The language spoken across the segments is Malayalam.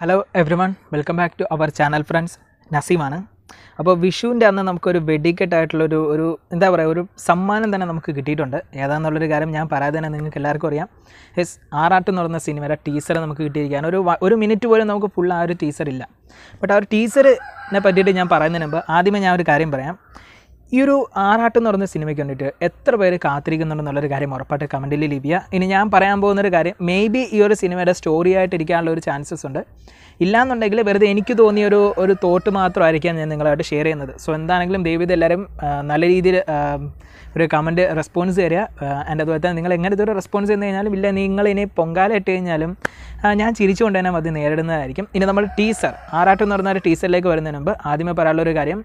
hello everyone welcome back to our channel friends നസീമാണ് അപ്പോൾ വിഷുവിൻ്റെ അന്ന് നമുക്കൊരു വെഡിക്കറ്റായിട്ടുള്ളൊരു ഒരു എന്താ പറയുക ഒരു സമ്മാനം തന്നെ നമുക്ക് കിട്ടിയിട്ടുണ്ട് ഏതാണെന്നുള്ളൊരു കാര്യം ഞാൻ പറയാതെ തന്നെ നിങ്ങൾക്ക് എല്ലാവർക്കും അറിയാം യെസ് ആറാട്ട് എന്ന് പറയുന്ന സിനിമയുടെ ടീസർ നമുക്ക് കിട്ടിയിരിക്കുകയാണ് ഒരു ഒരു മിനിറ്റ് പോലും നമുക്ക് ഫുൾ ആ ഒരു ടീസർ ഇല്ല ബട്ട് ആ ഒരു ടീസറിനെ പറ്റിയിട്ട് ഞാൻ പറയുന്നതിന് മുമ്പ് ആദ്യമേ ഞാൻ ഒരു കാര്യം പറയാം ഈ ഒരു ആറാട്ടം എന്ന് പറയുന്ന സിനിമയ്ക്ക് വേണ്ടിയിട്ട് എത്ര പേര് കാത്തിരിക്കുന്നുണ്ടെന്നുള്ളൊരു കാര്യം ഉറപ്പായിട്ട് കമൻറ്റിൽ ലീവ് ഇനി ഞാൻ പറയാൻ പോകുന്നൊരു കാര്യം മേ ബി ഈ ഒരു സിനിമയുടെ സ്റ്റോറി ആയിട്ട് ഇരിക്കാനുള്ള ഒരു ചാൻസസ് ഉണ്ട് ഇല്ലാന്നുണ്ടെങ്കിൽ വെറുതെ എനിക്ക് തോന്നിയ ഒരു ഒരു തോട്ട് മാത്രമായിരിക്കാം ഞാൻ നിങ്ങളായിട്ട് ഷെയർ ചെയ്യുന്നത് സോ എന്താണെങ്കിലും ദൈവം എല്ലാവരും നല്ല രീതിയിൽ ഒരു കമൻറ്റ് റെസ്പോൺസ് തരിക ആൻഡ് അതുപോലെ തന്നെ നിങ്ങൾ എങ്ങനത്തെ ഒരു റെസ്പോൺസ് ചെയ്യുന്ന കഴിഞ്ഞാലും ഇല്ല നിങ്ങൾ ഇനി പൊങ്കാല ഇട്ട് കഴിഞ്ഞാലും ഞാൻ ചിരിച്ചുകൊണ്ട് തന്നെ അത് നേരിടുന്നതായിരിക്കും ഇനി നമ്മൾ ടീസർ ആറാട്ടം എന്ന് പറഞ്ഞ ഒരു ടീസറിലേക്ക് വരുന്നതിന് മുമ്പ് ആദ്യമേ പറയാനുള്ളൊരു കാര്യം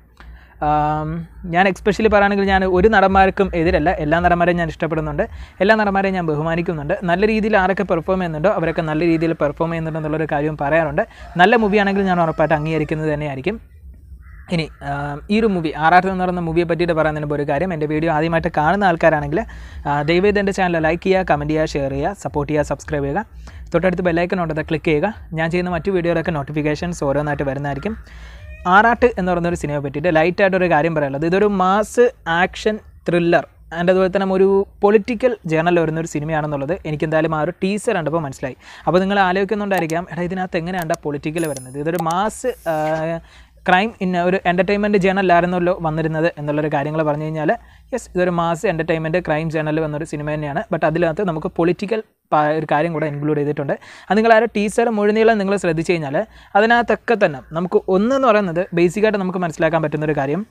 ഞാൻ എക്സ്പെഷ്യലി പറയുകയാണെങ്കിൽ ഞാൻ ഒരു നടന്മാർക്കും എതിരല്ല എല്ലാ നടന്മാരെയും ഞാൻ ഇഷ്ടപ്പെടുന്നുണ്ട് എല്ലാ നടന്മാരെയും ഞാൻ ബഹുമാനിക്കുന്നുണ്ട് നല്ല രീതിയിൽ ആരൊക്കെ പെർഫോം ചെയ്യുന്നുണ്ടോ അവരൊക്കെ നല്ല രീതിയിൽ പെർഫോം ചെയ്യുന്നുണ്ടെന്നുള്ളൊരു കാര്യവും പറയാറുണ്ട് നല്ല മൂവിയാണെങ്കിൽ ഞാൻ ഉറപ്പായിട്ട് അംഗീകരിക്കുന്നത് തന്നെയായിരിക്കും ഇനി ഈ ഒരു മൂവി ആറാട്ട് എന്ന് പറയുന്ന മൂവിയെ പറ്റിയിട്ട് പറയുന്നതിന് ഒരു കാര്യം എൻ്റെ വീഡിയോ ആദ്യമായിട്ട് കാണുന്ന ആൾക്കാരാണെങ്കിൽ ദയവേദ എൻ്റെ ചാനൽ ലൈക്ക് ചെയ്യുക കമൻറ്റ് ചെയ്യുക ഷെയർ ചെയ്യുക സപ്പോർട്ട് ചെയ്യുക സബ്സ്ക്രൈബ് ചെയ്യുക തൊട്ടടുത്ത് ബെല്ലൈക്കൺ ഉണ്ടത് ക്ലിക്ക് ചെയ്യുക ഞാൻ ചെയ്യുന്ന മറ്റു വീഡിയോയിലൊക്കെ നോട്ടിഫിക്കേഷൻസ് ഓരോന്നായിട്ട് വരുന്നതായിരിക്കും ആറാട്ട് എന്ന് പറയുന്ന ഒരു സിനിമയെ പറ്റിയിട്ട് ലൈറ്റായിട്ടൊരു കാര്യം പറയാനുള്ളത് ഇതൊരു മാസ് ആക്ഷൻ ത്രില്ലർ ആൻഡ് അതുപോലെ തന്നെ ഒരു പൊളിറ്റിക്കൽ ജേണൽ വരുന്ന ഒരു സിനിമയാണെന്നുള്ളത് എനിക്ക് എന്തായാലും ആ ഒരു ടീസർ കണ്ടപ്പോൾ മനസ്സിലായി അപ്പോൾ നിങ്ങൾ ആലോചിക്കുന്നുണ്ടായിരിക്കാം എടാ ഇതിനകത്ത് എങ്ങനെയാണ് പൊളിറ്റിക്കൽ വരുന്നത് ഇതൊരു മാസ് ക്രൈം ഇന്ന ഒരു എൻ്റർടൈൻമെൻറ്റ് ജേണലായിരുന്നല്ലോ വന്നിരുന്നത് എന്നുള്ളൊരു കാര്യങ്ങൾ പറഞ്ഞു കഴിഞ്ഞാൽ യെസ് ഇതൊരു മാസ് എൻ്റർടൈൻമെൻറ്റ് ക്രൈം ചാനൽ എന്നൊരു സിനിമ തന്നെയാണ് ബട്ട് അതിനകത്ത് നമുക്ക് പൊളിറ്റിക്കൽ ഒരു കാര്യം കൂടെ ഇൻക്ലൂഡ് ചെയ്തിട്ടുണ്ട് അത് നിങ്ങൾ ആ ഒരു ടീച്ചർ മുഴുനീളം നിങ്ങൾ ശ്രദ്ധിച്ചു കഴിഞ്ഞാൽ അതിനകത്തൊക്കെ തന്നെ നമുക്ക് ഒന്നെന്ന് പറയുന്നത് ബേസിക്കായിട്ട് നമുക്ക് മനസ്സിലാക്കാൻ പറ്റുന്നൊരു കാര്യം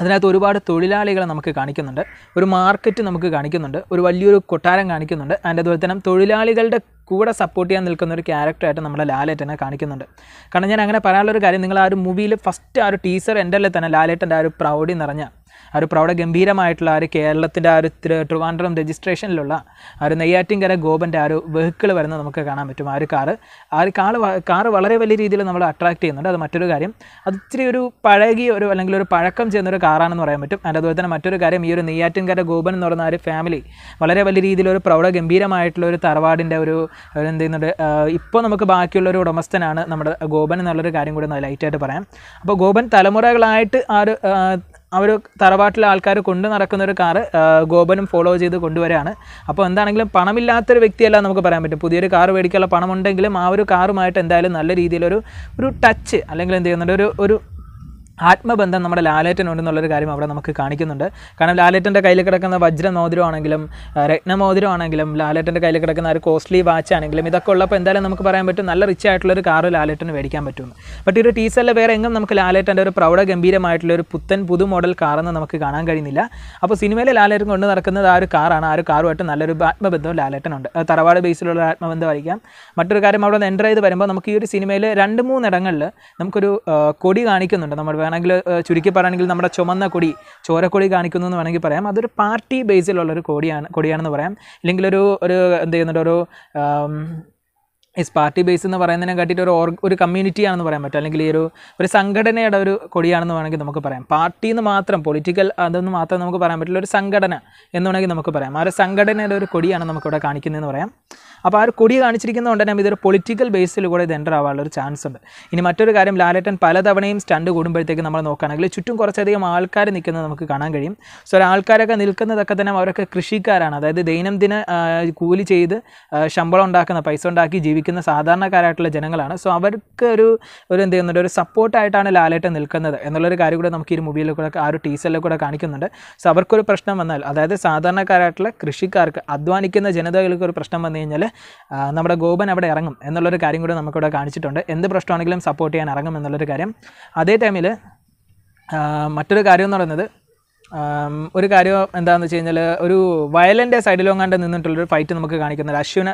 അതിനകത്ത് ഒരുപാട് തൊഴിലാളികളെ നമുക്ക് കാണിക്കുന്നുണ്ട് ഒരു മാർക്കറ്റ് നമുക്ക് കാണിക്കുന്നുണ്ട് ഒരു വലിയൊരു കൊട്ടാരം കാണിക്കുന്നുണ്ട് അതിൻ്റെ അതുപോലെ തന്നെ തൊഴിലാളികളുടെ കൂടെ സപ്പോർട്ട് ചെയ്യാൻ നിൽക്കുന്ന ഒരു ക്യാരക്ടറായിട്ട് നമ്മുടെ ലാലേട്ടനെ കാണിക്കുന്നുണ്ട് കാരണം ഞാൻ അങ്ങനെ പറയാനുള്ളൊരു കാര്യം നിങ്ങൾ ആ ഒരു മൂവിയിൽ ഫസ്റ്റ് ആ ഒരു ടീച്ചർ എൻ്റെ തന്നെ ലാലേട്ടൻ്റെ ആ ഒരു പ്രൗഡി നിറഞ്ഞ ആ ഒരു ഗംഭീരമായിട്ടുള്ള ആ ഒരു കേരളത്തിൻ്റെ ആ ഒരു ട്രിവാൻഡ്രം രജിസ്ട്രേഷനിലുള്ള ആ ഒരു നെയ്യാറ്റിൻകര ഗോപൻ്റെ ആ ഒരു വെഹിക്കിൾ വരുന്നത് നമുക്ക് കാണാൻ പറ്റും ആ ഒരു കാറ് ആ ഒരു കാറ് കാറ് വളരെ വലിയ രീതിയിൽ നമ്മൾ അട്രാക്ട് ചെയ്യുന്നുണ്ട് അത് മറ്റൊരു കാര്യം അത് ഇത്തിരി ഒരു പഴകിയ ഒരു അല്ലെങ്കിൽ ഒരു പഴക്കം ഒരു കാറാണെന്ന് പറയാൻ പറ്റും അതിൻ്റെ അതുപോലെ തന്നെ മറ്റൊരു കാര്യം ഈ ഒരു നെയ്യാറ്റിൻകര ഗോപൻ എന്ന് പറയുന്ന ആ ഒരു ഫാമിലി വളരെ വലിയ രീതിയിൽ ഒരു പ്രൗഢ ഗംഭീരമായിട്ടുള്ള ഒരു തറവാടിൻ്റെ ഒരു എന്ത് ചെയ്യുന്നുണ്ട് ഇപ്പോൾ നമുക്ക് ബാക്കിയുള്ള ഒരു ഉടമസ്ഥനാണ് നമ്മുടെ ഗോപൻ എന്നുള്ളൊരു കാര്യം കൂടി ലൈറ്റായിട്ട് പറയാം അപ്പോൾ ഗോപൻ തലമുറകളായിട്ട് ആ ഒരു അവർ തറവാട്ടിലെ ആൾക്കാർ കൊണ്ടു നടക്കുന്ന ഒരു കാറ് ഗോപനും ഫോളോ ചെയ്ത് കൊണ്ടുവരാണ് അപ്പോൾ എന്താണെങ്കിലും പണമില്ലാത്തൊരു വ്യക്തിയല്ല നമുക്ക് പറയാൻ പറ്റും പുതിയൊരു കാറ് മേടിക്കാനുള്ള പണമുണ്ടെങ്കിലും ആ ഒരു കാറുമായിട്ട് എന്തായാലും നല്ല രീതിയിലൊരു ഒരു ടച്ച് അല്ലെങ്കിൽ എന്ത് ചെയ്യുന്നുണ്ട് ഒരു ഒരു ആത്മബന്ധം നമ്മുടെ ലാലേറ്റനുണ്ടെന്നുള്ളൊരു കാര്യം അവിടെ നമുക്ക് കാണിക്കുന്നുണ്ട് കാരണം ലാലേറ്റൻ്റെ കയ്യിൽ കിടക്കുന്ന വജ്രമോതിരമാണെങ്കിലും രത്നമോതിരമാണെങ്കിലും ലാലേറ്റൻ്റെ കയ്യിൽ കിടക്കുന്ന ഒരു കോസ്റ്റ്ലി വാച്ച് ആണെങ്കിലും ഇതൊക്കെ ഉള്ളപ്പോൾ എന്തായാലും നമുക്ക് പറയാൻ പറ്റും നല്ല റിച്ച് ആയിട്ടുള്ളൊരു കാറ് ലാലേറ്റന് മേടിക്കാൻ പറ്റും ബട്ട് ഈ ഒരു ടീസറിലെ വേറെ എങ്ങും നമുക്ക് ലാലേറ്റൻ്റെ ഒരു പ്രൗഢ ഗംഭീരമായിട്ടുള്ള ഒരു പുത്തൻ പുതു മോഡൽ കാറെന്ന് നമുക്ക് കാണാൻ കഴിയുന്നില്ല അപ്പോൾ സിനിമയിലെ ലാലേറ്റൻ കൊണ്ട് നടക്കുന്നത് ആ ഒരു കാറാണ് ആ ഒരു കാറുമായിട്ട് നല്ലൊരു ആത്മബന്ധവും ലാലേറ്റനുണ്ട് തറവാട് ബേസിലുള്ള ആത്മബന്ധമായിരിക്കാം മറ്റൊരു കാര്യം അവിടെ നിന്ന് എൻ്റർ ചെയ്ത് വരുമ്പോൾ നമുക്ക് ഈ ഒരു സിനിമയിൽ രണ്ട് മൂന്നിടങ്ങളിൽ നമുക്കൊരു കൊടി കാണിക്കുന്നുണ്ട് നമ്മുടെ വേണമെങ്കിൽ ചുരുക്കി പറയുകയാണെങ്കിൽ നമ്മുടെ ചുമന്ന കൊടി ചോരക്കൊടി കാണിക്കുന്നു എന്ന് വേണമെങ്കിൽ പറയാം അതൊരു പാർട്ടി ബേസിലുള്ള ഒരു കൊടിയാണ് കൊടിയാണെന്ന് പറയാം ഇല്ലെങ്കിൽ ഒരു ഒരു എന്ത് ചെയ്യുന്നുണ്ട് ഒരു ഇസ് പാർട്ടി ബേസ് എന്ന് പറയുന്നതിനെ കാട്ടിയിട്ട് ഒരു ഓർ ഒരു ആണെന്ന് പറയാൻ പറ്റും അല്ലെങ്കിൽ ഈ ഒരു ഒരു സംഘടനയുടെ ഒരു കൊടിയാണെന്ന് വേണമെങ്കിൽ നമുക്ക് പറയാം പാർട്ടി എന്ന് മാത്രം പൊളിറ്റിക്കൽ അതൊന്നും മാത്രം നമുക്ക് പറയാൻ പറ്റില്ല ഒരു സംഘടന എന്ന് വേണമെങ്കിൽ നമുക്ക് പറയാം ആ ഒരു സംഘടനയുടെ ഒരു കൊടിയാണ് നമുക്കിവിടെ കാണിക്കുന്നതെന്ന് പറയാം അപ്പോൾ ആ ഒരു കൊടി കാണിച്ചിരിക്കുന്നതുകൊണ്ട് തന്നെ ഇതൊരു പൊളിറ്റിക്കൽ ബേസിൽ കൂടെ ഇത് എൻ്റർ ആവാനുള്ള ഒരു ചാൻസ് ഉണ്ട് ഇനി മറ്റൊരു കാര്യം ലാലേട്ടൻ പലതവണയും സ്റ്റണ്ട് കൂടുമ്പോഴത്തേക്ക് നമ്മൾ നോക്കുകയാണെങ്കിൽ ചുറ്റും കുറച്ചധികം ആൾക്കാർ നിൽക്കുന്നത് നമുക്ക് കാണാൻ കഴിയും സോ ആൾക്കാരൊക്കെ നിൽക്കുന്നതൊക്കെ തന്നെ അവരൊക്കെ കൃഷിക്കാരാണ് അതായത് ദൈനംദിന കൂലി ചെയ്ത് ശമ്പളം ഉണ്ടാക്കുന്ന പൈസ ഉണ്ടാക്കി ജീവിക്കുന്ന സാധാരണക്കാരായിട്ടുള്ള ജനങ്ങളാണ് സോ അവർക്ക് ഒരു ഒരു എന്ത് ചെയ്യുന്നുണ്ട് ഒരു സപ്പോർട്ടായിട്ടാണ് ലാലേട്ടൻ നിൽക്കുന്നത് എന്നുള്ളൊരു കാര്യം കൂടെ നമുക്ക് ഈ മൊബൈലിൽ കൂടെ ആ ഒരു ടീസറിൽ കൂടെ കാണിക്കുന്നുണ്ട് സോ അവർക്കൊരു പ്രശ്നം വന്നാൽ അതായത് സാധാരണക്കാരായിട്ടുള്ള കൃഷിക്കാർക്ക് അധ്വാനിക്കുന്ന ജനതകൾക്ക് ഒരു പ്രശ്നം വന്നു കഴിഞ്ഞാൽ നമ്മുടെ ഗോപൻ അവിടെ ഇറങ്ങും എന്നുള്ളൊരു കാര്യം കൂടെ നമുക്കിവിടെ കാണിച്ചിട്ടുണ്ട് എന്ത് പ്രശ്നമാണെങ്കിലും സപ്പോർട്ട് ചെയ്യാൻ ഇറങ്ങും എന്നുള്ളൊരു കാര്യം അതേ ടൈമിൽ മറ്റൊരു കാര്യം എന്ന് പറയുന്നത് ഒരു കാര്യം എന്താണെന്ന് വെച്ച് കഴിഞ്ഞാൽ ഒരു വയലൻ്റെ സൈഡിലോങ്ങാണ്ട് നിന്നിട്ടുള്ളൊരു ഫൈറ്റ് നമുക്ക് കാണിക്കുന്നുണ്ട് അശ്വിനെ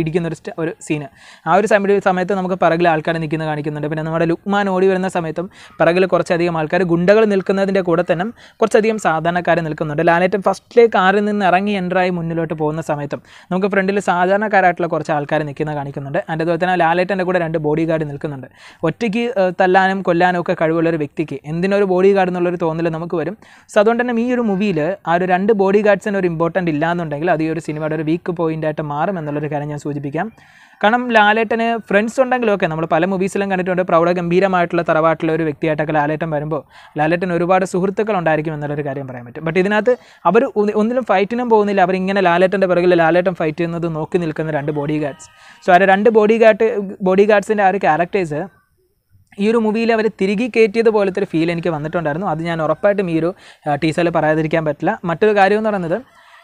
ഇടിക്കുന്ന ഒരു ഒരു സീന് ആ ഒരു സമയ സമയത്ത് നമുക്ക് പിറകിൽ ആൾക്കാർ നിൽക്കുന്നത് കാണിക്കുന്നുണ്ട് പിന്നെ നമ്മുടെ ലുക്മാൻ ഓടി വരുന്ന സമയത്തും പിറകിൽ കുറച്ചധികം ആൾക്കാർ ഗുണ്ടകൾ നിൽക്കുന്നതിൻ്റെ കൂടെ തന്നെ കുറച്ചധികം സാധാരണക്കാർ നിൽക്കുന്നുണ്ട് ലാലേറ്റം ഫസ്റ്റിലെ കാറിൽ നിന്ന് ഇറങ്ങി എൻ്ററായി മുന്നിലോട്ട് പോകുന്ന സമയത്തും നമുക്ക് ഫ്രണ്ടിൽ സാധാരണക്കാരായിട്ടുള്ള കുറച്ച് ആൾക്കാർ നിൽക്കുന്ന കാണിക്കുന്നുണ്ട് അതിൻ്റെ അതുപോലെ തന്നെ ലാലേറ്റൻ്റെ കൂടെ രണ്ട് ബോഡി ഗാർഡ് നിൽക്കുന്നുണ്ട് ഒറ്റയ്ക്ക് തല്ലാനും കൊല്ലാനും ഒക്കെ കഴിവുള്ള ഒരു വ്യക്തിക്ക് എന്തിനൊരു ബോഡി ഗാർഡ് എന്നുള്ളൊരു തോന്നൽ നമുക്ക് വരും അതുകൊണ്ട് തന്നെ ഈ ഒരു മൂവിയിൽ ആ ഒരു രണ്ട് ബോഡി ഗാർഡ്സിന് ഒരു ഇമ്പോർട്ടൻ്റ് ഇല്ലാന്നുണ്ടെങ്കിൽ അത് ഈ ഒരു സിനിമയുടെ ഒരു വീക്ക് ആയിട്ട് മാറും എന്നുള്ളൊരു കാര്യം ഞാൻ സൂചിപ്പിക്കാം കാരണം ലാലേട്ടന് ഫ്രണ്ട്സ് ഉണ്ടെങ്കിലും ഒക്കെ നമ്മൾ പല മൂവീസിലും കണ്ടിട്ടുണ്ട് പ്രൗഢ ഗംഭീരമായിട്ടുള്ള തറവാട്ടിലെ ഒരു വ്യക്തിയായിട്ടൊക്കെ ലാലേട്ടൻ വരുമ്പോൾ ലാലേട്ടൻ ഒരുപാട് സുഹൃത്തുക്കൾ ഉണ്ടായിരിക്കും എന്നുള്ളൊരു കാര്യം പറയാൻ പറ്റും ബട്ട് ഇതിനകത്ത് അവർ ഒന്നിലും ഫൈറ്റിനും പോകുന്നില്ല അവരിങ്ങനെ ലാലേട്ടൻ്റെ പിറകിൽ ലാലേട്ടൻ ഫൈറ്റ് ചെയ്യുന്നത് നോക്കി നിൽക്കുന്ന രണ്ട് ബോഡി ഗാർഡ്സ് സോ ആ രണ്ട് ബോഡി ഗാർഡ് ബോഡി ഗാർഡ്സിൻ്റെ ആ ഒരു ക്യാരക്ടേഴ്സ് ഈ ഒരു മൂവിയിൽ അവർ തിരികെ കയറ്റിയത് പോലത്തെ ഒരു ഫീൽ എനിക്ക് വന്നിട്ടുണ്ടായിരുന്നു അത് ഞാൻ ഉറപ്പായിട്ടും ഈ ഒരു ടീസറിൽ പറയാതിരിക്കാൻ പറ്റില്ല മറ്റൊരു കാര്യം എന്ന് പറയുന്നത്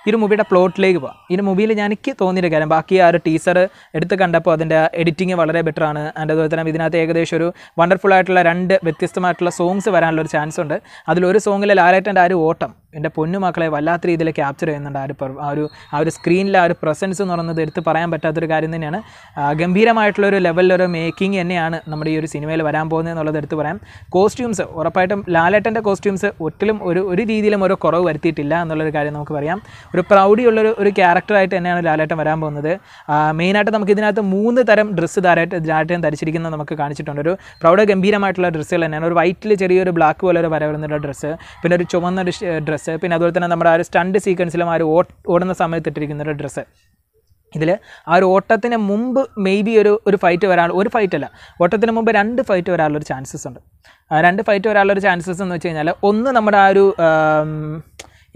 ഈ ഒരു മൂവിയുടെ പ്ലോട്ടിലേക്ക് പോകാം ഈ ഒരു മൂവിയിൽ ഞാൻ എനിക്ക് തോന്നിയൊരു കാര്യം ബാക്കി ആ ഒരു ടീസർ എടുത്ത് കണ്ടപ്പോൾ അതിൻ്റെ എഡിറ്റിംഗ് വളരെ ബെറ്റർ ആണ് ആൻഡ് അതുപോലെ തന്നെ ഇതിനകത്ത് ഏകദേശം ഒരു വണ്ടർഫുൾ ആയിട്ടുള്ള രണ്ട് വ്യത്യസ്തമായിട്ടുള്ള സോങ്സ് വരാനുള്ള ഒരു ചാൻസ് ഉണ്ട് അതിലൊരു സോങ്ങിൽ ലാലേറ്റൻ്റെ ആ ഒരു ഓട്ടം എൻ്റെ പൊന്നു മക്കളെ വല്ലാത്ത രീതിയിൽ ക്യാപ്ചർ ചെയ്യുന്നുണ്ട് ആ ഒരു ആ ഒരു ആ ഒരു സ്ക്രീനിലെ ആ ഒരു പ്രസൻസ് എന്ന് പറയുന്നത് എടുത്ത് പറയാൻ പറ്റാത്തൊരു കാര്യം തന്നെയാണ് ഗംഭീരമായിട്ടുള്ളൊരു ലെവലിലൊരു മേക്കിംഗ് തന്നെയാണ് നമ്മുടെ ഈ ഒരു സിനിമയിൽ വരാൻ പോകുന്നത് എന്നുള്ളത് എടുത്ത് പറയാം കോസ്റ്റ്യൂംസ് ഉറപ്പായിട്ടും ലാലേട്ടൻ്റെ കോസ്റ്റ്യൂംസ് ഒട്ടിലും ഒരു ഒരു രീതിയിലും ഒരു കുറവ് വരുത്തിയിട്ടില്ല എന്നുള്ളൊരു കാര്യം നമുക്ക് പറയാം ഒരു പ്രൗഡിയുള്ളൊരു ഒരു ക്യാരക്ടറായിട്ട് തന്നെയാണ് ലാലേട്ടൻ വരാൻ പോകുന്നത് മെയിനായിട്ട് നമുക്ക് ഇതിനകത്ത് മൂന്ന് തരം ഡ്രസ്സ് ധാരായിട്ട് ലാലേട്ടൻ ധരിച്ചിരിക്കുന്നത് നമുക്ക് കാണിച്ചിട്ടുണ്ട് ഒരു പ്രൗഡ് ഗംഭീരമായിട്ടുള്ള ഡ്രസ്സുകൾ തന്നെയാണ് ഒരു വൈറ്റിൽ ചെറിയൊരു ബ്ലാക്ക് പോലെ ഒരു വരവരുന്നൊരു ഡ്രസ്സ് പിന്നെ ഒരു ചുവന്ന ഡ്രസ്സ് ഡ്രസ്സ് പിന്നെ അതുപോലെ തന്നെ നമ്മുടെ ആ ഒരു സ്റ്റണ്ട് സീക്വൻസിലും ആ ഒരു ഓടുന്ന സമയത്ത് ഇട്ടിരിക്കുന്ന ഒരു ഡ്രസ്സ് ഇതിൽ ആ ഒരു ഓട്ടത്തിന് മുമ്പ് മേ ബി ഒരു ഒരു ഫൈറ്റ് വരാൻ ഒരു ഫൈറ്റ് അല്ല ഓട്ടത്തിന് മുമ്പ് രണ്ട് ഫൈറ്റ് വരാനുള്ള ഒരു ചാൻസസ് ഉണ്ട് രണ്ട് ഫൈറ്റ് വരാനുള്ള ഒരു ചാൻസസ് എന്ന് വെച്ച് കഴിഞ്ഞാൽ ഒന്ന് നമ്മുടെ ആ ഒരു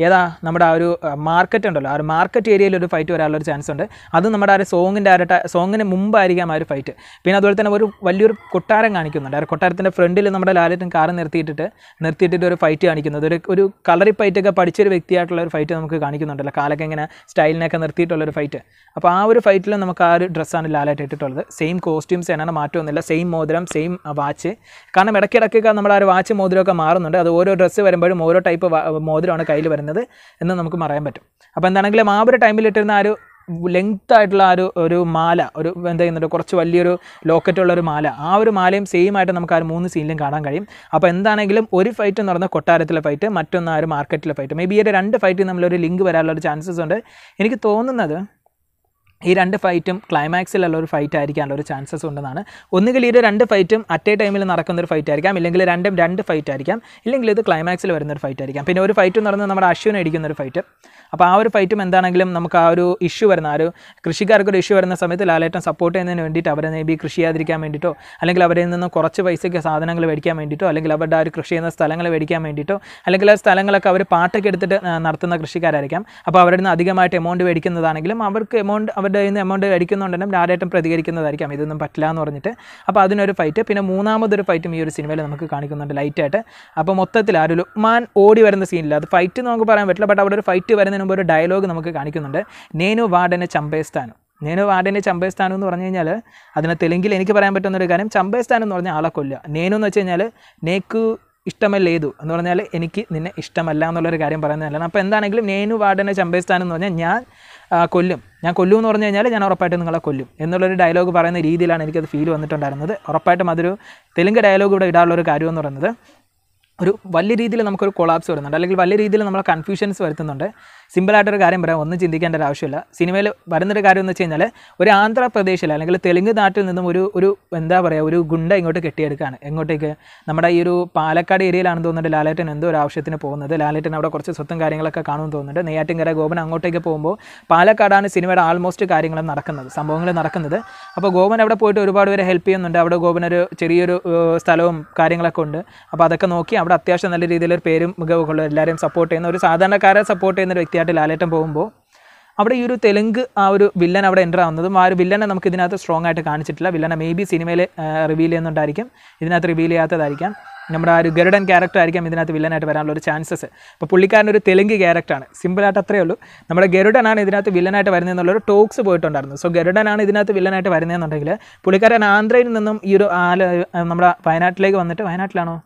ഏതാ നമ്മുടെ ആ ഒരു മാർക്കറ്റ് ഉണ്ടല്ലോ ആ ഒരു മാർക്കറ്റ് ഏരിയയിൽ ഒരു ഫൈറ്റ് വരാനുള്ള ഒരു ചാൻസ് ഉണ്ട് അത് നമ്മുടെ ആ ഒരു സോങ്ങിൻ്റെ ആ ഒരു സോങ്ങിന് മുമ്പായിരിക്കാം ആ ഒരു ഫൈറ്റ് പിന്നെ അതുപോലെ തന്നെ ഒരു വലിയൊരു കൊട്ടാരം കാണിക്കുന്നുണ്ട് ആ കൊട്ടാരത്തിൻ്റെ ഫ്രണ്ടിൽ നമ്മുടെ ലാലറ്റും കാർ നിർത്തിയിട്ടിട്ട് നിർത്തിയിട്ടിട്ട് ഒരു ഫൈറ്റ് കാണിക്കുന്നത് ഒരു ഒരു കളറി ഫൈറ്റൊക്കെ പഠിച്ചൊരു വ്യക്തിയായിട്ടുള്ള ഒരു ഫൈറ്റ് നമുക്ക് കാണിക്കുന്നുണ്ടല്ലോ കാലൊക്കെ ഇങ്ങനെ സ്റ്റൈലിനൊക്കെ നിർത്തിയിട്ടുള്ള ഒരു ഫൈറ്റ് അപ്പോൾ ആ ഒരു ഫൈറ്റിൽ നമുക്ക് ആ ഒരു ഡ്രസ്സാണ് ലാലായിട്ട് ഇട്ടിട്ടുള്ളത് സെയിം കോസ്റ്റ്യൂംസ് എന്നാണ് മാറ്റമൊന്നുമില്ല സെയിം മോതിരം സെയിം വാച്ച് കാരണം ഇടയ്ക്കിടയ്ക്കൊക്കെ നമ്മുടെ ആ ഒരു വാച്ച് മോതിരമൊക്കെ മാറുന്നുണ്ട് അത് ഓരോ ഡ്രസ്സ് വരുമ്പോഴും ഓരോ ടൈപ്പ് മോതിരമാണ് കയ്യിൽ വരുന്നത് പറയുന്നത് എന്ന് നമുക്ക് പറയാൻ പറ്റും അപ്പോൾ എന്താണെങ്കിലും ആ ഒരു ഇട്ടിരുന്ന ആ ഒരു ലെങ്ത് ആയിട്ടുള്ള ആ ഒരു ഒരു മാല ഒരു എന്താ ചെയ്യുന്നുണ്ട് കുറച്ച് വലിയൊരു ലോക്കറ്റുള്ള ഒരു മാല ആ ഒരു മാലയും സെയിം ആയിട്ട് നമുക്ക് ആ മൂന്ന് സീനിലും കാണാൻ കഴിയും അപ്പോൾ എന്താണെങ്കിലും ഒരു ഫൈറ്റ് എന്ന് പറഞ്ഞാൽ കൊട്ടാരത്തിലെ ഫൈറ്റ് മറ്റൊന്ന് ആ ഒരു മാർക്കറ്റിലെ ഫൈറ്റ് മേ ബി ഈ രണ്ട് ഫൈറ്റ് നമ്മളൊരു ലിങ്ക് വരാനുള്ള ഒരു ചാൻസസ് ഉണ്ട് എനിക്ക് തോന്നുന്നത് ഈ രണ്ട് ഫൈറ്റും ക്ലൈമാക്സിലുള്ള ഒരു ഫൈറ്റ് ആയിരിക്കാനുള്ള ഒരു ചാൻസസ് ഉണ്ടെന്നാണ് ഒന്നുകിൽ ഈ രണ്ട് ഫൈറ്റും അറ്റ് എ ടൈമിൽ നടക്കുന്ന ഒരു ഫൈറ്റ് ആയിരിക്കാം ഇല്ലെങ്കിൽ രണ്ടും രണ്ട് ഫൈറ്റ് ആയിരിക്കാം ഇല്ലെങ്കിൽ ഇത് ക്ലൈമാക്സിൽ വരുന്ന ഒരു ഫൈറ്റ് ആയിരിക്കാം പിന്നെ ഒരു ഫൈറ്റ് എന്ന് പറയുന്നത് നമ്മുടെ അശ്വിനെ അടിക്കുന്ന ഒരു ഫൈറ്റ് അപ്പോൾ ആ ഒരു ഫൈറ്റും എന്താണെങ്കിലും നമുക്ക് ആ ഒരു ഇഷ്യൂ വരുന്ന ആ ഒരു കൃഷിക്കാർക്ക് ഒരു ഇഷ്യൂ വരുന്ന സമയത്ത് ലാലേട്ടൻ സപ്പോർട്ട് ചെയ്യുന്നതിന് വേണ്ടിയിട്ട് അവരെ മേ കൃഷി ചെയ്യാതിരിക്കാൻ വേണ്ടിയിട്ടോ അല്ലെങ്കിൽ അവരിൽ നിന്ന് കുറച്ച് പൈസയ്ക്ക് സാധനങ്ങൾ മേടിക്കാൻ വേണ്ടിയിട്ടോ അല്ലെങ്കിൽ അവരുടെ ആ ഒരു കൃഷി ചെയ്യുന്ന സ്ഥലങ്ങൾ മേടിക്കാൻ വേണ്ടിയിട്ടോ അല്ലെങ്കിൽ ആ സ്ഥലങ്ങളൊക്കെ അവർ പാട്ടൊക്കെ എടുത്തിട്ട് നടത്തുന്ന കൃഷിക്കാരായിരിക്കാം അപ്പോൾ അവരുടെ നിന്ന് അധികമായിട്ട് എമൗണ്ട് മേടിക്കുന്നതാണെങ്കിലും അവർക്ക് എമൗണ്ട് അവർ അവരുടെ കയ്യിൽ നിന്ന് എമൗണ്ട് അടിക്കുന്നുണ്ടെങ്കിലും ലാലേട്ടൻ പ്രതികരിക്കുന്നതായിരിക്കാം ഇതൊന്നും പറ്റില്ല എന്ന് പറഞ്ഞിട്ട് അപ്പോൾ അതിനൊരു ഫൈറ്റ് പിന്നെ മൂന്നാമതൊരു ഫൈറ്റും ഈ ഒരു സിനിമയിൽ നമുക്ക് കാണിക്കുന്നുണ്ട് ലൈറ്റായിട്ട് അപ്പോൾ മൊത്തത്തിൽ ആ ഒരു ലുക്മാൻ ഓടി വരുന്ന സീനില്ല അത് ഫൈറ്റ് നമുക്ക് പറയാൻ പറ്റില്ല ബട്ട് അവിടെ ഒരു ഫൈറ്റ് വരുന്നതിന് മുമ്പ് ഒരു ഡയലോഗ് നമുക്ക് കാണിക്കുന്നുണ്ട് നേനു വാർഡനെ ചമ്പേസ്ഥാനും നേനു വാർഡനെ ചമ്പേസ്ഥാനം എന്ന് പറഞ്ഞു കഴിഞ്ഞാൽ അതിനെ തെലുങ്കിൽ എനിക്ക് പറയാൻ പറ്റുന്ന ഒരു കാര്യം ചമ്പേസ്ഥാനം എന്ന് പറഞ്ഞാൽ ആളെ കൊല്ലുക നേനു എന്ന് വെച്ച് കഴിഞ്ഞാൽ നേക്കു ഇഷ്ടമല്ല ഏതു എന്ന് പറഞ്ഞാൽ എനിക്ക് നിന്നെ ഇഷ്ടമല്ല എന്നുള്ളൊരു കാര്യം പറയുന്നതല്ലാണ് അപ്പോൾ എന്താണെങ്കിലും നേനു വാർഡനെ ചമ്പേസ്ഥാനം എന്ന് പറഞ്ഞാൽ ഞാൻ കൊല്ലും ഞാൻ കൊല്ലും എന്ന് പറഞ്ഞു കഴിഞ്ഞാൽ ഞാൻ ഉറപ്പായിട്ട് നിങ്ങളെ കൊല്ലും എന്നുള്ളൊരു ഡയലോഗ് പറയുന്ന രീതിയിലാണ് എനിക്കത് ഫീൽ വന്നിട്ടുണ്ടായിരുന്നത് ഉറപ്പായിട്ടും അതൊരു തെലുങ്ക് ഡയലോഗ് ഇവിടെ ഇടാനുള്ളൊരു കാര്യം എന്ന് പറയുന്നത് ഒരു വലിയ രീതിയിൽ നമുക്കൊരു കൊളാപ്സ് വരുന്നുണ്ട് അല്ലെങ്കിൽ വലിയ രീതിയിൽ നമ്മൾ കൺഫ്യൂഷൻസ് വരുത്തുന്നുണ്ട് സിമ്പിളായിട്ടൊരു കാര്യം പറയാം ഒന്നും ചിന്തിക്കേണ്ട ഒരു ആവശ്യമില്ല സിനിമയിൽ വരുന്നൊരു കാര്യം എന്ന് വെച്ച് കഴിഞ്ഞാൽ ഒരു ആന്ധ്രാപ്രദേശിൽ അല്ലെങ്കിൽ തെലുങ്ക് നാട്ടിൽ നിന്നും ഒരു ഒരു എന്താ പറയുക ഒരു ഗുണ്ട ഇങ്ങോട്ട് കെട്ടിയെടുക്കുകയാണ് എങ്ങോട്ടേക്ക് നമ്മുടെ ഈ ഒരു പാലക്കാട് ഏരിയയിലാണെന്ന് തോന്നുന്നുണ്ട് ലാലേട്ടൻ എന്തോ ഒരു ആവശ്യത്തിന് പോകുന്നത് ലാലേട്ടൻ അവിടെ കുറച്ച് സ്വത്തും കാര്യങ്ങളൊക്കെ കാണുമെന്ന് തോന്നുന്നുണ്ട് നെയ്യാറ്റിൻകര ഗോപൻ അങ്ങോട്ടേക്ക് പോകുമ്പോൾ പാലക്കാടാണ് സിനിമയുടെ ആൾമോസ്റ്റ് കാര്യങ്ങളും നടക്കുന്നത് സംഭവങ്ങൾ നടക്കുന്നത് അപ്പോൾ ഗോപൻ അവിടെ പോയിട്ട് ഒരുപാട് പേര് ഹെൽപ്പ് ചെയ്യുന്നുണ്ട് അവിടെ ഗോപൻ ഒരു ചെറിയൊരു സ്ഥലവും കാര്യങ്ങളൊക്കെ ഉണ്ട് അപ്പോൾ അതൊക്കെ നോക്കി അവിടെ അത്യാവശ്യം നല്ല രീതിയിൽ പേരും മികവൊക്കെ എല്ലാവരും സപ്പോർട്ട് ചെയ്യുന്ന ഒരു സാധാരണക്കാരെ സപ്പോർട്ട് ചെയ്യുന്ന ഒരു വ്യക്തി ആയിട്ട് ലാലേട്ടൻ പോകുമ്പോൾ അവിടെ ഈ ഒരു തെലുങ്ക് ആ ഒരു വില്ലൻ അവിടെ എൻ്റർ ആവുന്നതും ആ ഒരു വില്ലനെ നമുക്ക് ഇതിനകത്ത് സ്ട്രോങ് ആയിട്ട് കാണിച്ചിട്ടില്ല വില്ലനെ മേ ബി സിനിമയിൽ റിവീൽ ചെയ്യുന്നുണ്ടായിരിക്കും ഇതിനകത്ത് റിവീൽ ചെയ്യാത്തതായിരിക്കാം നമ്മുടെ ആ ഒരു ഗരുഡൻ ക്യാരക്ടർ ആയിരിക്കും ഇതിനകത്ത് വില്ലനായിട്ട് വരാനുള്ള ഒരു ചാൻസസ് അപ്പോൾ പുള്ളിക്കാരൻ ഒരു തെലുങ്ക് ക്യാരക്ടറാണ് സിമ്പിളായിട്ട് അത്രേ ഉള്ളൂ നമ്മുടെ ഗരുഡനാണ് ഇതിനകത്ത് വില്ലനായിട്ട് വരുന്നതെന്നുള്ളൊരു ടോക്സ് പോയിട്ടുണ്ടായിരുന്നു സോ ഗരുഡനാണ് ഇതിനകത്ത് വില്ലനായിട്ട് വരുന്നതെന്നുണ്ടെങ്കിൽ പുള്ളിക്കാരൻ ആന്ധ്രയിൽ നിന്നും ഈ ഒരു ആല നമ്മുടെ വയനാട്ടിലേക്ക് വന്നിട്ട് വയനാട്ടിലാണോ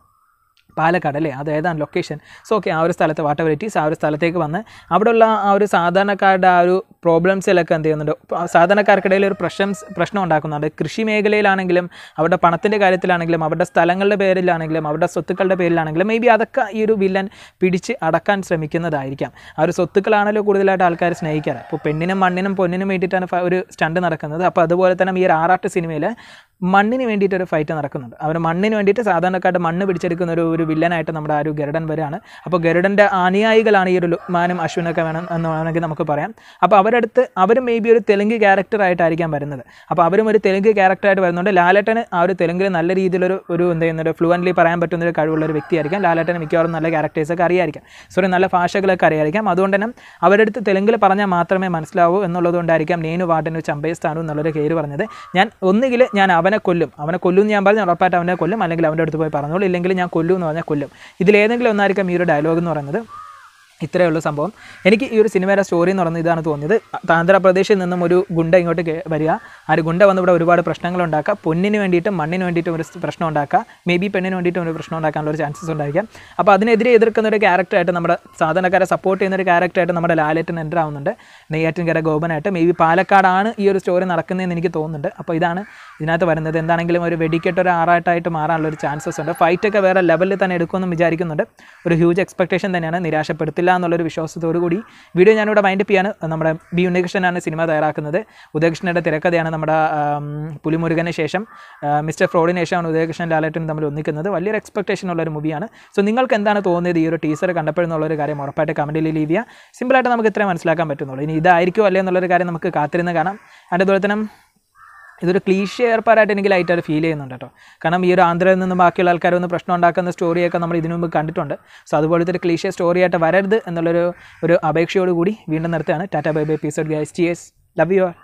പാലക്കാട് അല്ലേ അത് ഏതാണ് ലൊക്കേഷൻ സോ ഓക്കെ ആ ഒരു സ്ഥലത്തെ വാട്ടർ വെറൈറ്റീസ് ആ ഒരു സ്ഥലത്തേക്ക് വന്ന് അവിടെയുള്ള ആ ഒരു സാധാരണക്കാരുടെ ആ ഒരു പ്രോബ്ലംസിലൊക്കെ എന്ത് ചെയ്യുന്നുണ്ട് സാധാരണക്കാർക്കിടയിൽ ഒരു പ്രശ്നംസ് പ്രശ്നം ഉണ്ടാക്കുന്നുണ്ട് കൃഷി മേഖലയിലാണെങ്കിലും അവരുടെ പണത്തിൻ്റെ കാര്യത്തിലാണെങ്കിലും അവരുടെ സ്ഥലങ്ങളുടെ പേരിലാണെങ്കിലും അവരുടെ സ്വത്തുക്കളുടെ പേരിലാണെങ്കിലും മേ ബി അതൊക്കെ ഈ ഒരു വില്ലൻ പിടിച്ച് അടക്കാൻ ശ്രമിക്കുന്നതായിരിക്കാം ആ ഒരു സ്വത്തുക്കളാണല്ലോ കൂടുതലായിട്ട് ആൾക്കാർ സ്നേഹിക്കാറ് അപ്പോൾ പെണ്ണിനും മണ്ണിനും പൊന്നിനും വേണ്ടിയിട്ടാണ് ഒരു സ്റ്റണ്ട് നടക്കുന്നത് അപ്പോൾ അതുപോലെ തന്നെ ഈ ഒരു ആറാട്ട് സിനിമയിൽ മണ്ണിന് വേണ്ടിയിട്ട് ഒരു ഫൈറ്റ് നടക്കുന്നുണ്ട് അവർ മണ്ണിന് വേണ്ടിയിട്ട് സാധാരണക്കാരുടെ മണ്ണ് പിടിച്ചെടുക്കുന്ന ഒരു ഒരു വില്ലനായിട്ട് നമ്മുടെ ആ ഒരു ഗരുഡൻ വരാണ് അപ്പോൾ ഗരുഡൻ്റെ അനുയായികളാണ് ഈ ഒരു ലുക്മാനും അശ്വിനൊക്കെ വേണം എന്ന് വേണമെങ്കിൽ നമുക്ക് പറയാം അപ്പോൾ അവരടുത്ത് അവർ മേ ബി ഒരു തെലുങ്ക് ക്യാരക്ടറായിട്ടായിരിക്കാം വരുന്നത് അപ്പോൾ അവരും ഒരു തെലുങ്ക് ക്യാരക്ടറായിട്ട് വരുന്നുണ്ട് ലാലേട്ടന് ആ ഒരു തെലുങ്കിൽ നല്ല രീതിയിലൊരു ഒരു എന്താ ചെയ്യുന്ന ഫ്ലുവൻ്റ്ലി പറയാൻ പറ്റുന്ന ഒരു കഴിവുള്ള ഒരു ലാലേട്ടന് മിക്കവാറും നല്ല ക്യാരക്ടേഴ്സൊക്കെ അറിയായിരിക്കാം സോറി നല്ല ഭാഷകളൊക്കെ അറിയായിരിക്കാം അതുകൊണ്ട് തന്നെ അവരടുത്ത് തെലുങ്കിൽ പറഞ്ഞാൽ മാത്രമേ മനസ്സിലാവൂ എന്നുള്ളതുകൊണ്ടായിരിക്കാം നേനു വാട്ടനു ചമ്പയസ്ഥാനു എന്നുള്ളൊരു കയറി പറഞ്ഞത് ഞാൻ ഒന്നുകിൽ ഞാൻ അവൻ അവനെ കൊല്ലും അവനെ കൊല്ലും ഞാൻ പറഞ്ഞു ഉറപ്പായിട്ട് അവനെ കൊല്ലും അല്ലെങ്കിൽ അവൻ്റെ അടുത്ത് പോയി പറഞ്ഞോളൂ ഇല്ലെങ്കിൽ ഞാൻ കൊല്ലും എന്ന് പറഞ്ഞാൽ കൊല്ലും ഇതിലേതെങ്കിലും ഒന്നായിരിക്കും ഈ ഒരു ഡയലോഗ് എന്ന് പറയുന്നത് ഇത്രയേ ഉള്ളൂ സംഭവം എനിക്ക് ഈ ഒരു സിനിമയുടെ സ്റ്റോറി എന്ന് പറയുന്നത് ഇതാണ് തോന്നിയത് ആന്ധ്രാപ്രദേശിൽ നിന്നും ഒരു ഗുണ്ട ഇങ്ങോട്ട് വരിക ആ ഒരു ഗുണ്ട വന്ന് ഇവിടെ ഒരുപാട് പ്രശ്നങ്ങൾ ഉണ്ടാക്കുക പൊന്നിന് വേണ്ടിയിട്ടും മണ്ണിന് വേണ്ടിയിട്ടും ഒരു പ്രശ്നം ഉണ്ടാക്കുക മേ ബി പെണ്ണിന് വേണ്ടിയിട്ടും ഒരു പ്രശ്നം ഉണ്ടാക്കാനുള്ള ഒരു ചാൻസസ് ഉണ്ടായിരിക്കാം അപ്പോൾ അതിനെതിരെ എതിർക്കുന്ന ഒരു ക്യാരക്ടറായിട്ട് നമ്മുടെ സാധാരണക്കാരെ സപ്പോർട്ട് ചെയ്യുന്ന ഒരു ക്യാരക്ടറായിട്ട് നമ്മുടെ ലാലേട്ടൻ എൻ്റർ ആവുന്നുണ്ട് നെയ്യാറ്റിൻകര ഗോപനായിട്ട് മേ ബി പാലക്കാടാണ് ഈ ഒരു സ്റ്റോറി നടക്കുന്നതെന്ന് എനിക്ക് തോന്നുന്നുണ്ട് അപ്പോൾ ഇതാണ് ഇതിനകത്ത് വരുന്നത് എന്താണെങ്കിലും ഒരു വെടിക്കെട്ട് ഒരു ആറായിട്ടായിട്ട് മാറാനുള്ള ഒരു ചാൻസസ് ഉണ്ട് ഫൈറ്റൊക്കെ വേറെ ലെവലിൽ തന്നെ എടുക്കുമെന്ന് വിചാരിക്കുന്നുണ്ട് ഒരു ഹ്യൂജ് എക്സ്പെക്ടേഷൻ തന്നെയാണ് നിരാശപ്പെടുത്തില്ല എന്നുള്ളൊരു വിശ്വാസത്തോടു കൂടി വീഡിയോ ഞാനിവിടെ അപ്പ് ചെയ്യാണ് നമ്മുടെ ബി ഉണ്ണികൃഷ്ണനാണ് സിനിമ തയ്യാറാക്കുന്നത് ഉദയകൃഷ്ണൻ്റെ തിരക്കഥയാണ് നമ്മുടെ പുലിമുരുകന് ശേഷം മിസ്റ്റർ ഫ്രോഡിന് ശേഷമാണ് ഉദയകൃഷ്ണൻ ലാലേട്ടനും തമ്മിൽ ഒന്നിക്കുന്നത് വലിയൊരു എക്സ്പെക്ടേഷൻ ഉള്ളൊരു മൂവിയാണ് സോ നിങ്ങൾക്ക് എന്താണ് തോന്നിയത് ഈ ഒരു ടീച്ചർ കണ്ടപ്പോഴെന്നുള്ളൊരു കാര്യം ഉറപ്പായിട്ട് കമൻറ്റിൽ ലീവ് ചെയ്യുക സിമ്പിളായിട്ട് നമുക്ക് ഇത്രയും മനസ്സിലാക്കാൻ പറ്റുന്നുള്ളൂ ഇനി ഇതായിരിക്കും അല്ലേ എന്നുള്ളൊരു കാര്യം നമുക്ക് കാത്തിരുന്ന് കാണാം അതിൻ്റെ അതുപോലെ തന്നെ ഇതൊരു ക്ലീഷ് ഏർപ്പാടായിട്ട് എനിക്ക് ലൈറ്റായിട്ട് ഫീൽ ചെയ്യുന്നുണ്ട് കേട്ടോ കാരണം ഈ ഒരു ആന്ധ്രയിൽ നിന്ന് ബാക്കിയുള്ള ആൾക്കാർ പ്രശ്നം ഉണ്ടാക്കുന്ന സ്റ്റോറിയൊക്കെ നമ്മൾ ഇതിനു മുമ്പ് കണ്ടിട്ടുണ്ട് സോ അതുപോലത്തെ ഒരു ക്ലീഷ്യ സ്റ്റോറിയായിട്ട് വരരുത് എന്നുള്ളൊരു ഒരു അപേക്ഷയോടുകൂടി വീണ്ടും നിർത്തുകയാണ് tata bye bye guys guys എസ് ലവ് യു ആർ